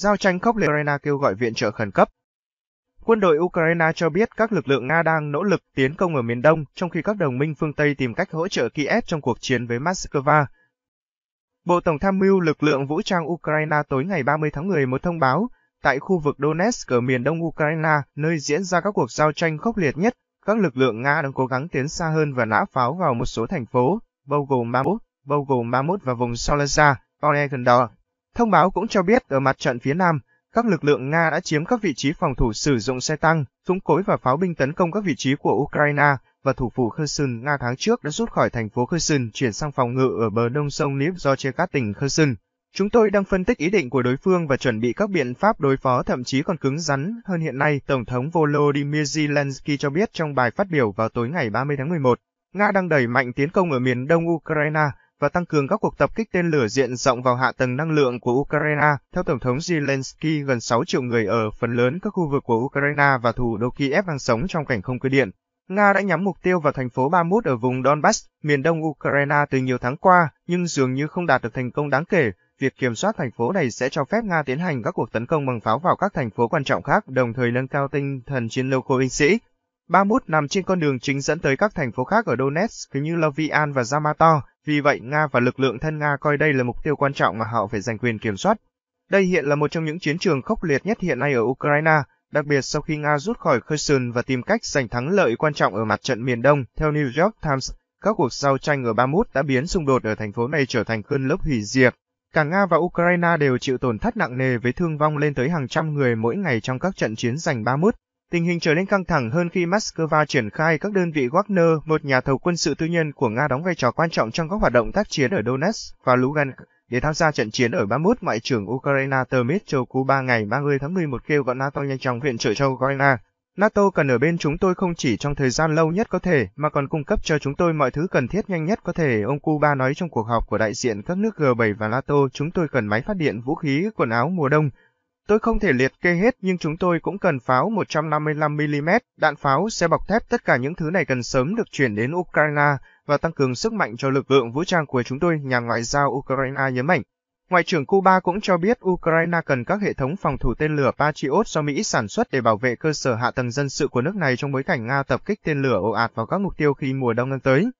Giao tranh khốc liệt Ukraine kêu gọi viện trợ khẩn cấp. Quân đội Ukraine cho biết các lực lượng Nga đang nỗ lực tiến công ở miền Đông, trong khi các đồng minh phương Tây tìm cách hỗ trợ Kiev trong cuộc chiến với Moscow. Bộ Tổng tham mưu lực lượng vũ trang Ukraine tối ngày 30 tháng 11 thông báo, tại khu vực Donetsk ở miền đông Ukraine, nơi diễn ra các cuộc giao tranh khốc liệt nhất, các lực lượng Nga đang cố gắng tiến xa hơn và nã pháo vào một số thành phố, bao gồm Mamut, bao gồm Mamut và vùng Solazha, Oregondor, Thông báo cũng cho biết ở mặt trận phía Nam, các lực lượng Nga đã chiếm các vị trí phòng thủ sử dụng xe tăng, súng cối và pháo binh tấn công các vị trí của Ukraine và thủ phủ Kherson Nga tháng trước đã rút khỏi thành phố Kherson chuyển sang phòng ngự ở bờ đông sông Nip do chia cắt tỉnh Kherson. Chúng tôi đang phân tích ý định của đối phương và chuẩn bị các biện pháp đối phó thậm chí còn cứng rắn hơn hiện nay, Tổng thống Volodymyr Zelensky cho biết trong bài phát biểu vào tối ngày 30 tháng 11. Nga đang đẩy mạnh tiến công ở miền đông Ukraine, và tăng cường các cuộc tập kích tên lửa diện rộng vào hạ tầng năng lượng của Ukraine. Theo Tổng thống Zelensky, gần 6 triệu người ở phần lớn các khu vực của Ukraine và thủ đô Kiev đang sống trong cảnh không cơ điện. Nga đã nhắm mục tiêu vào thành phố Bakhmut ở vùng Donbass, miền đông Ukraine từ nhiều tháng qua, nhưng dường như không đạt được thành công đáng kể. Việc kiểm soát thành phố này sẽ cho phép Nga tiến hành các cuộc tấn công bằng pháo vào các thành phố quan trọng khác, đồng thời nâng cao tinh thần chiến lược của binh sĩ. 31 nằm trên con đường chính dẫn tới các thành phố khác ở Donetsk như Lviv và Zamato, vì vậy Nga và lực lượng thân Nga coi đây là mục tiêu quan trọng mà họ phải giành quyền kiểm soát. Đây hiện là một trong những chiến trường khốc liệt nhất hiện nay ở Ukraine, đặc biệt sau khi Nga rút khỏi Kherson và tìm cách giành thắng lợi quan trọng ở mặt trận miền Đông. Theo New York Times, các cuộc giao tranh ở 31 đã biến xung đột ở thành phố này trở thành cơn lốc hủy diệt. Cả Nga và Ukraine đều chịu tổn thất nặng nề với thương vong lên tới hàng trăm người mỗi ngày trong các trận chiến giành 31. Tình hình trở nên căng thẳng hơn khi Moscow triển khai các đơn vị Wagner, một nhà thầu quân sự tư nhân của Nga đóng vai trò quan trọng trong các hoạt động tác chiến ở Donetsk và Lugansk để tham gia trận chiến ở 31 Ngoại trưởng Ukraine cú Kuba ngày 30 tháng 11 kêu gọi NATO nhanh chóng viện trợ cho Ukraine. NATO cần ở bên chúng tôi không chỉ trong thời gian lâu nhất có thể mà còn cung cấp cho chúng tôi mọi thứ cần thiết nhanh nhất có thể, ông Cuba nói trong cuộc họp của đại diện các nước G7 và NATO. Chúng tôi cần máy phát điện, vũ khí, quần áo mùa đông, Tôi không thể liệt kê hết nhưng chúng tôi cũng cần pháo 155mm, đạn pháo, xe bọc thép, tất cả những thứ này cần sớm được chuyển đến Ukraine và tăng cường sức mạnh cho lực lượng vũ trang của chúng tôi, nhà ngoại giao Ukraine nhấn mạnh. Ngoại trưởng Cuba cũng cho biết Ukraine cần các hệ thống phòng thủ tên lửa Patriot do Mỹ sản xuất để bảo vệ cơ sở hạ tầng dân sự của nước này trong bối cảnh Nga tập kích tên lửa ồ ạt vào các mục tiêu khi mùa đông đang tới.